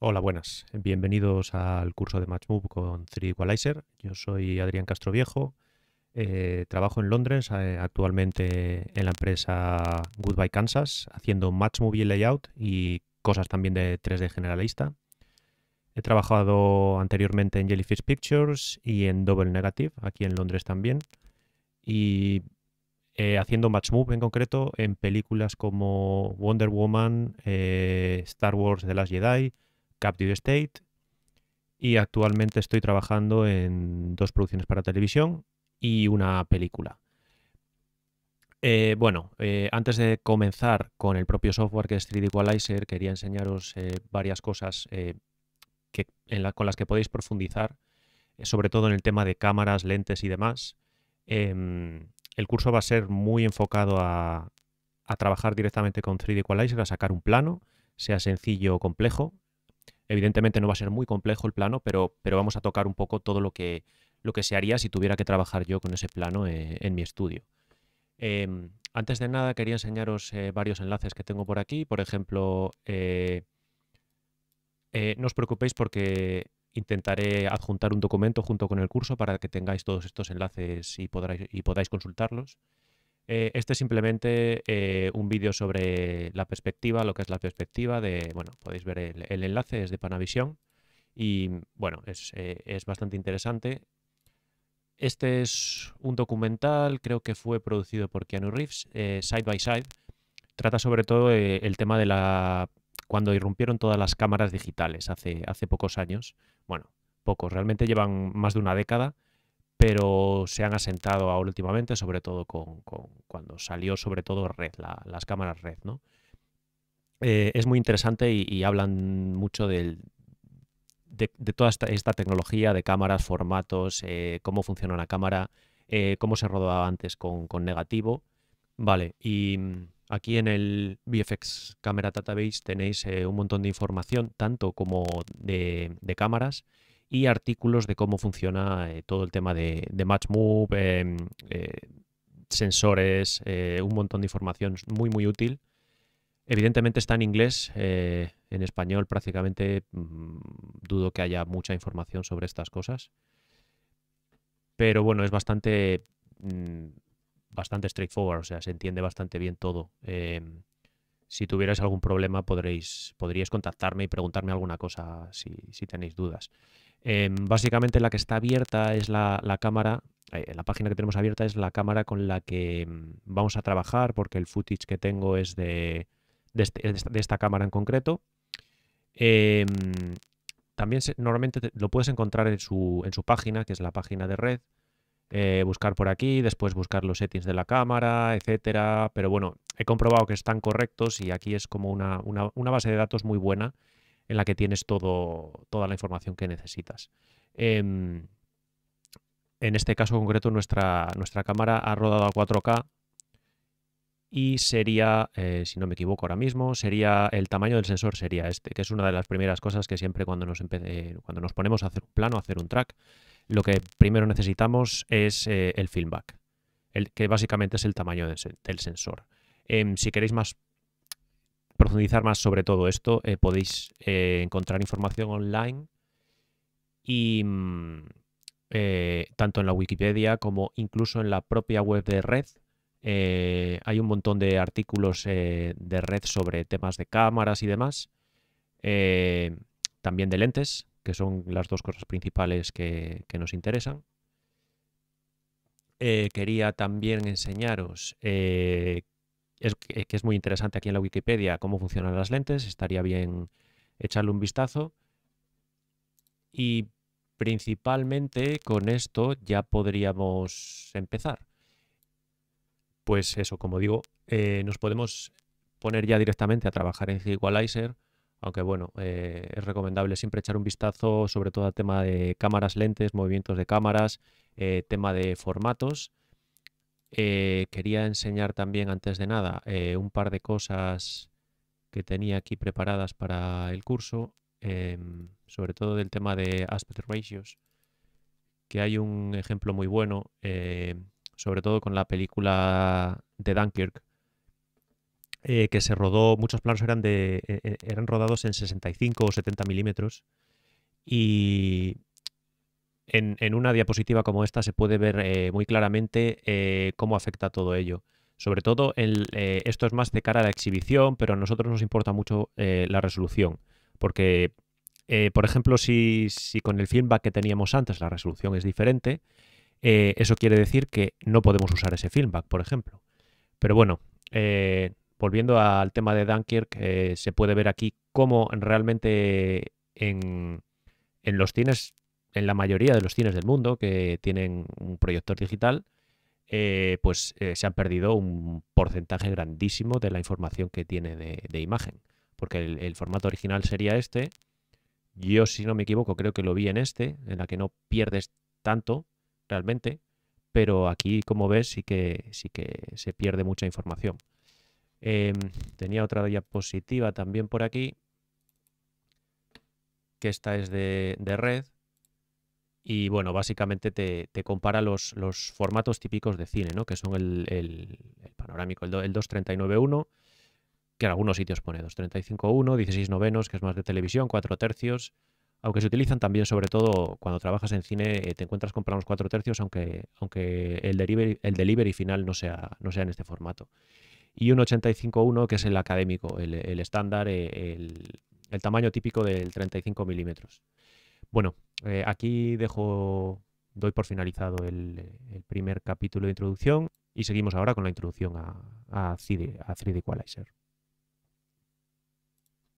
Hola, buenas. Bienvenidos al curso de MatchMove con 3 Equalizer. Yo soy Adrián Castroviejo. Eh, trabajo en Londres, eh, actualmente en la empresa Goodbye Kansas, haciendo MatchMove y layout y cosas también de 3D generalista. He trabajado anteriormente en Jellyfish Pictures y en Double Negative, aquí en Londres también. Y eh, haciendo MatchMove en concreto en películas como Wonder Woman, Star Wars The Last Jedi, Captive State y actualmente estoy trabajando en dos producciones para televisión y una película. Eh, bueno, eh, antes de comenzar con el propio software que es 3D Equalizer, quería enseñaros eh, varias cosas que, con las que podéis profundizar, sobre todo en el tema de cámaras, lentes y demás. Em, el curso va a ser muy enfocado a, a trabajar directamente con 3D Equalizer, a sacar un plano, sea sencillo o complejo. Evidentemente no va a ser muy complejo el plano, pero, vamos a tocar un poco todo lo que, lo que se haría si tuviera que trabajar yo con ese plano eh, en mi estudio. Em, antes de nada quería enseñaros eh, varios enlaces que tengo por aquí. Por ejemplo, eh, no os preocupéis porque intentaré adjuntar un documento junto con el curso para que tengáis todos estos enlaces y, y podáis consultarlos. Eh, este es simplemente eh, un vídeo sobre la perspectiva, lo que es la perspectiva de, bueno, podéis ver el, enlace, es de Panavision. y mm, bueno, eh, es, bastante interesante. Este es un documental, creo que fue producido por Keanu Reeves, Side by Side. Trata sobre todo el tema de la cuando irrumpieron todas las cámaras digitales hace, hace pocos años. Bueno, pocos, realmente llevan más de una década pero se han asentado ahora últimamente, sobre todo con, cuando salió sobre todo red, las cámaras red, eh, es muy interesante y, hablan mucho de, toda esta, tecnología de cámaras, formatos, eh, cómo funciona la cámara, eh, cómo se rodaba antes con, negativo. Vale, y mm, aquí en el VFX Camera Database tenéis un montón de información, tanto como de cámaras y artículos de cómo funciona eh, todo el tema de, de MatchMove, em, eh, sensores, eh, un montón de información muy, muy útil. Evidentemente está en inglés, en español prácticamente mm, dudo que haya mucha información sobre estas cosas. Pero bueno, es bastante, mm, bastante straightforward, o sea, se entiende bastante bien todo. Em, si tuvierais algún problema podréis, podríais contactarme y preguntarme alguna cosa si, si tenéis dudas. Em, básicamente la que está abierta es la, cámara, eh, la página que tenemos abierta es la cámara con la que em, vamos a trabajar porque el footage que tengo es de, este, esta cámara en concreto. Em, también normalmente lo puedes encontrar en su, página, que es la página de red. Eh, buscar por aquí, después buscar los settings de la cámara, etcétera. Pero bueno, he comprobado que están correctos y aquí es como una base de datos muy buena en la que tienes todo, toda la información que necesitas. Em, en este caso concreto, nuestra, nuestra cámara ha rodado a 4K y sería, eh, si no me equivoco ahora mismo, sería el tamaño del sensor sería este, que es una de las primeras cosas que siempre cuando nos, eh, cuando nos ponemos a hacer un plano, a hacer un track, lo que primero necesitamos es eh, el feedback, el, que básicamente es el tamaño del sensor. Em, si queréis más profundizar más sobre todo esto, eh, podéis eh, encontrar información online y mm, eh, tanto en la Wikipedia como incluso en la propia web de Red. hay un montón de artículos de Red sobre temas de cámaras y demás. también de lentes, que son las dos cosas principales que, nos interesan. quería también enseñaros es, que es muy interesante aquí en la Wikipedia cómo funcionan las lentes, estaría bien echarle un vistazo. Y principalmente con esto ya podríamos empezar. Pues eso, como digo, eh, nos podemos poner ya directamente a trabajar en Equalizer, aunque bueno, eh, es recomendable siempre echar un vistazo sobre todo al tema de cámaras, lentes, movimientos de cámaras, eh, tema de formatos eh, quería enseñar también, antes de nada, eh, un par de cosas que tenía aquí preparadas para el curso, em, sobre todo del tema de aspect ratios, que hay un ejemplo muy bueno, eh, sobre todo con la película de Dunkirk, que se rodó, muchos planos eran, de, e, e, eran rodados en 65 o 70 milímetros, y en, una diapositiva como esta se puede ver eh, muy claramente eh, cómo afecta todo ello. Sobre todo, eh, esto es más de cara a la exhibición, pero a nosotros nos importa mucho la resolución. Porque, por ejemplo, si, con el feedback que teníamos antes la resolución es diferente, eso quiere decir que no podemos usar ese feedback, por ejemplo. Pero bueno, volviendo al tema de Dunkirk, se puede ver aquí cómo realmente en, en los cines en la mayoría de los cines del mundo que tienen un proyector digital, eh, pues eh, se han perdido un porcentaje grandísimo de la información que tiene de, imagen. Porque el, formato original sería este. Yo, si no me equivoco, creo que lo vi en este, en la que no pierdes tanto realmente. Pero aquí, como ves, sí que, sí que se pierde mucha información. Em, tenía otra diapositiva también por aquí, que esta es de red y bueno, básicamente te, compara los, los, formatos típicos de cine, ¿no? Que son el, panorámico, el, el 239.1, que en algunos sitios pone 235.1, 16 novenos, que es más de televisión, 4 tercios, aunque se utilizan también, sobre todo cuando trabajas en cine, eh, te encuentras con planos 4 tercios, aunque, aunque el, delivery, el final no sea, no sea en este formato. Y un 85.1, que es el académico, el, estándar, eh, el, el, tamaño típico del 35 milímetros. Bueno, eh, aquí dejo, doy por finalizado el, primer capítulo de introducción y seguimos ahora con la introducción a, a, a 3 Equalizer.